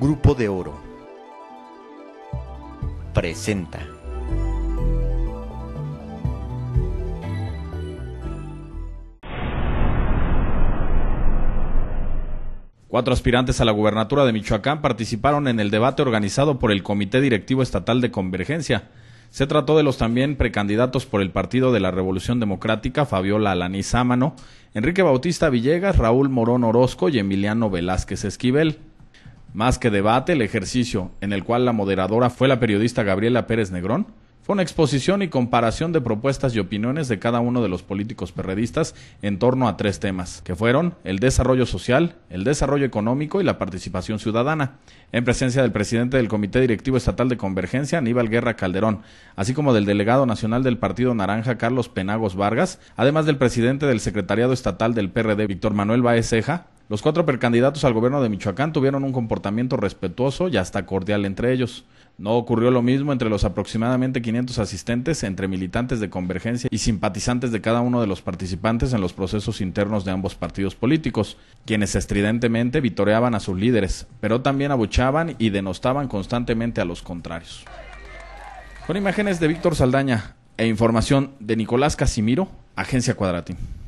Grupo de Oro presenta. Cuatro aspirantes a la gubernatura de Michoacán participaron en el debate organizado por el Comité Directivo Estatal de Convergencia. Se trató de los también precandidatos por el Partido de la Revolución Democrática, Fabiola Alanizámano, Enrique Bautista Villegas, Raúl Morón Orozco y Emiliano Velázquez Esquivel. Más que debate, el ejercicio, en el cual la moderadora fue la periodista Gabriela Pérez Negrón, fue una exposición y comparación de propuestas y opiniones de cada uno de los políticos perredistas en torno a tres temas, que fueron el desarrollo social, el desarrollo económico y la participación ciudadana, en presencia del presidente del Comité Directivo Estatal de Convergencia, Aníbal Guerra Calderón, así como del delegado nacional del Partido Naranja, Carlos Penagos Vargas, además del presidente del Secretariado Estatal del PRD, Víctor Manuel Baez Ceja, los cuatro precandidatos al gobierno de Michoacán tuvieron un comportamiento respetuoso y hasta cordial entre ellos. No ocurrió lo mismo entre los aproximadamente 500 asistentes, entre militantes de Convergencia y simpatizantes de cada uno de los participantes en los procesos internos de ambos partidos políticos, quienes estridentemente vitoreaban a sus líderes, pero también abuchaban y denostaban constantemente a los contrarios. Con imágenes de Víctor Saldaña e información de Nicolás Casimiro, Agencia Cuadratín.